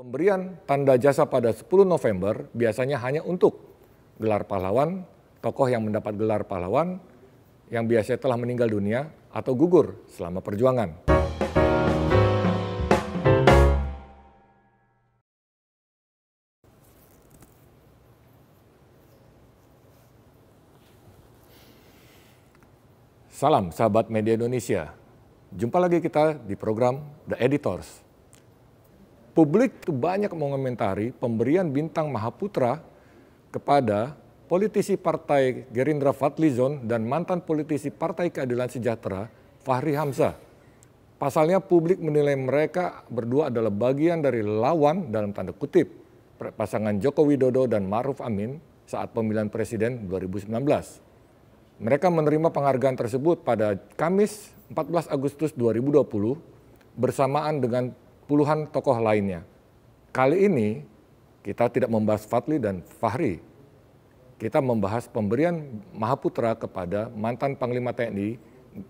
Pemberian tanda jasa pada 10 November biasanya hanya untuk gelar pahlawan, tokoh yang mendapat gelar pahlawan yang biasanya telah meninggal dunia atau gugur selama perjuangan. Salam sahabat media Indonesia. Jumpa lagi kita di program The Editors publik banyak mengomentari pemberian bintang Mahaputra kepada politisi partai Gerindra Fadlizon dan mantan politisi Partai Keadilan Sejahtera Fahri Hamzah. Pasalnya publik menilai mereka berdua adalah bagian dari lawan dalam tanda kutip pasangan Joko Widodo dan Maruf Amin saat pemilihan presiden 2019. Mereka menerima penghargaan tersebut pada Kamis 14 Agustus 2020 bersamaan dengan puluhan tokoh lainnya. Kali ini kita tidak membahas Fadli dan Fahri. Kita membahas pemberian Mahaputra kepada mantan Panglima TNI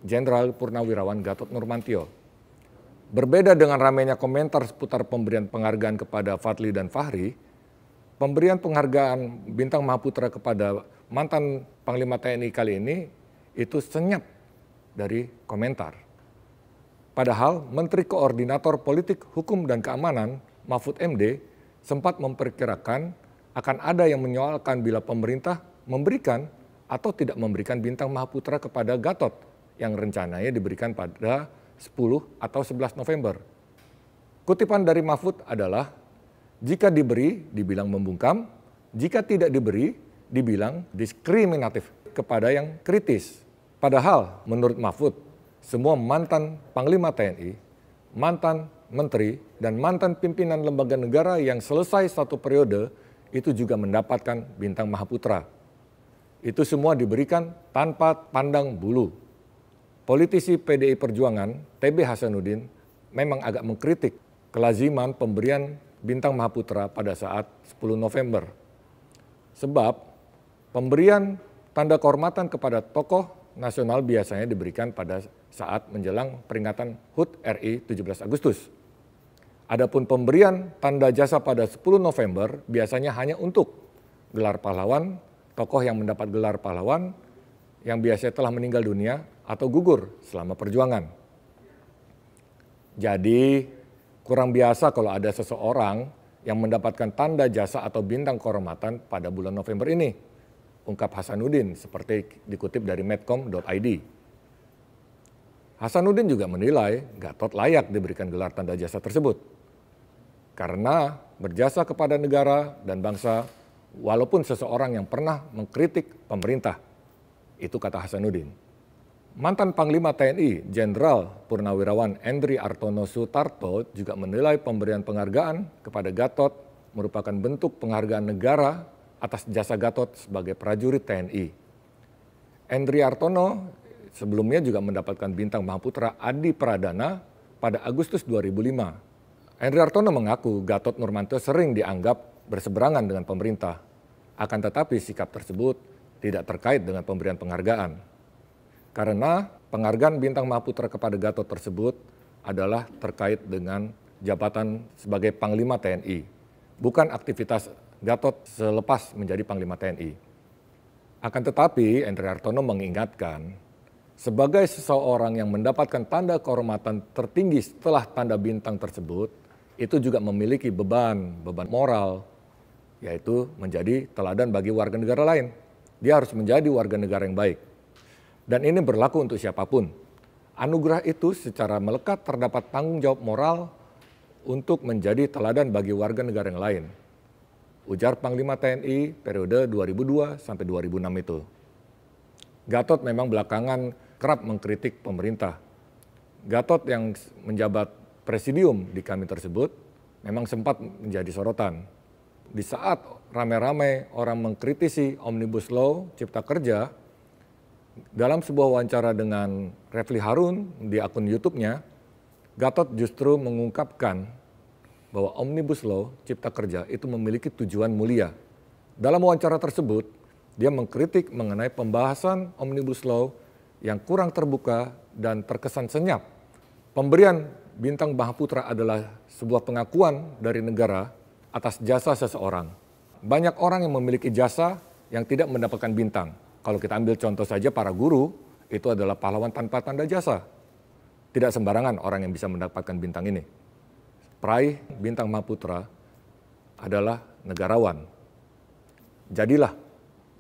Jenderal Purnawirawan Gatot Nurmantio. Berbeda dengan ramainya komentar seputar pemberian penghargaan kepada Fadli dan Fahri, pemberian penghargaan Bintang Mahaputra kepada mantan Panglima TNI kali ini itu senyap dari komentar. Padahal Menteri Koordinator Politik, Hukum, dan Keamanan Mahfud MD sempat memperkirakan akan ada yang menyoalkan bila pemerintah memberikan atau tidak memberikan bintang Mahaputra kepada Gatot yang rencananya diberikan pada 10 atau 11 November. Kutipan dari Mahfud adalah, jika diberi dibilang membungkam, jika tidak diberi dibilang diskriminatif kepada yang kritis. Padahal menurut Mahfud, semua mantan Panglima TNI, mantan Menteri, dan mantan pimpinan lembaga negara yang selesai satu periode itu juga mendapatkan bintang Mahaputra. Itu semua diberikan tanpa pandang bulu. Politisi PDI Perjuangan, TB Hasanuddin, memang agak mengkritik kelaziman pemberian bintang Mahaputra pada saat 10 November. Sebab pemberian tanda kehormatan kepada tokoh nasional biasanya diberikan pada saat menjelang peringatan HUT RI 17 Agustus. Adapun pemberian tanda jasa pada 10 November biasanya hanya untuk gelar pahlawan, tokoh yang mendapat gelar pahlawan yang biasanya telah meninggal dunia atau gugur selama perjuangan. Jadi kurang biasa kalau ada seseorang yang mendapatkan tanda jasa atau bintang kehormatan pada bulan November ini. Ungkap Hasanuddin seperti dikutip dari medcom.id. Hasanuddin juga menilai Gatot layak diberikan gelar tanda jasa tersebut. Karena berjasa kepada negara dan bangsa walaupun seseorang yang pernah mengkritik pemerintah. Itu kata Hasanuddin. Mantan Panglima TNI Jenderal Purnawirawan Endri Artono Sutarto juga menilai pemberian penghargaan kepada Gatot merupakan bentuk penghargaan negara atas jasa Gatot sebagai prajurit TNI. Endri Artono sebelumnya juga mendapatkan bintang Mahaputra Adi Pradana pada Agustus 2005. Henry Artono mengaku Gatot Nurmantio sering dianggap berseberangan dengan pemerintah. Akan tetapi sikap tersebut tidak terkait dengan pemberian penghargaan. Karena penghargaan Bintang Mahaputra kepada Gatot tersebut adalah terkait dengan jabatan sebagai Panglima TNI, bukan aktivitas Gatot selepas menjadi Panglima TNI. Akan tetapi, Endri Artono mengingatkan sebagai seseorang yang mendapatkan tanda kehormatan tertinggi setelah tanda bintang tersebut, itu juga memiliki beban, beban moral, yaitu menjadi teladan bagi warga negara lain. Dia harus menjadi warga negara yang baik. Dan ini berlaku untuk siapapun. Anugerah itu secara melekat terdapat tanggung jawab moral untuk menjadi teladan bagi warga negara yang lain. Ujar Panglima TNI periode 2002 sampai 2006 itu. Gatot memang belakangan kerap mengkritik pemerintah. Gatot yang menjabat presidium di kami tersebut memang sempat menjadi sorotan. Di saat rame-rame orang mengkritisi Omnibus Law Cipta Kerja, dalam sebuah wawancara dengan Refli Harun di akun YouTube-nya, Gatot justru mengungkapkan bahwa Omnibus Law Cipta Kerja itu memiliki tujuan mulia. Dalam wawancara tersebut, dia mengkritik mengenai pembahasan Omnibus Law yang kurang terbuka dan terkesan senyap. Pemberian bintang Mahaputra adalah sebuah pengakuan dari negara atas jasa seseorang. Banyak orang yang memiliki jasa yang tidak mendapatkan bintang. Kalau kita ambil contoh saja para guru, itu adalah pahlawan tanpa tanda jasa. Tidak sembarangan orang yang bisa mendapatkan bintang ini. Peraih bintang Mahaputra adalah negarawan. Jadilah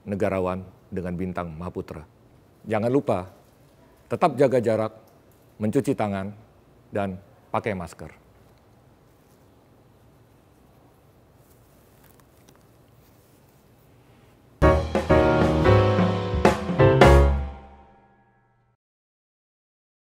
negarawan dengan bintang Mahaputra jangan lupa tetap jaga jarak, mencuci tangan, dan pakai masker.